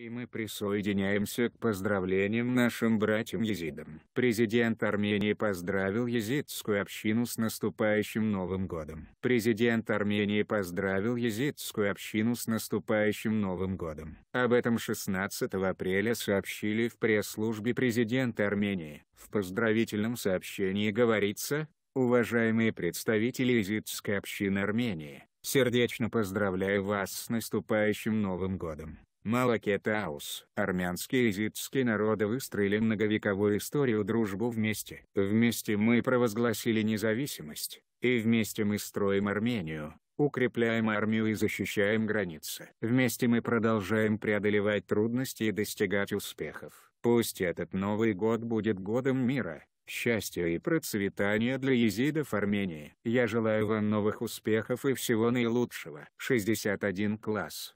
И мы присоединяемся к поздравлениям нашим братьям-езидам. Президент Армении поздравил езидскую общину с наступающим Новым годом. Президент Армении поздравил езидскую общину с наступающим Новым годом. Об этом 16 апреля сообщили в пресс-службе президента Армении. В поздравительном сообщении говорится, уважаемые представители езидской общины Армении. Сердечно поздравляю вас с наступающим Новым Годом. Малакетаус. Армянские и зитские народы выстроили многовековую историю дружбу вместе. Вместе мы провозгласили независимость, и вместе мы строим Армению, укрепляем армию и защищаем границы. Вместе мы продолжаем преодолевать трудности и достигать успехов. Пусть этот Новый год будет годом мира, счастья и процветания для езидов Армении. Я желаю вам новых успехов и всего наилучшего. 61 класс.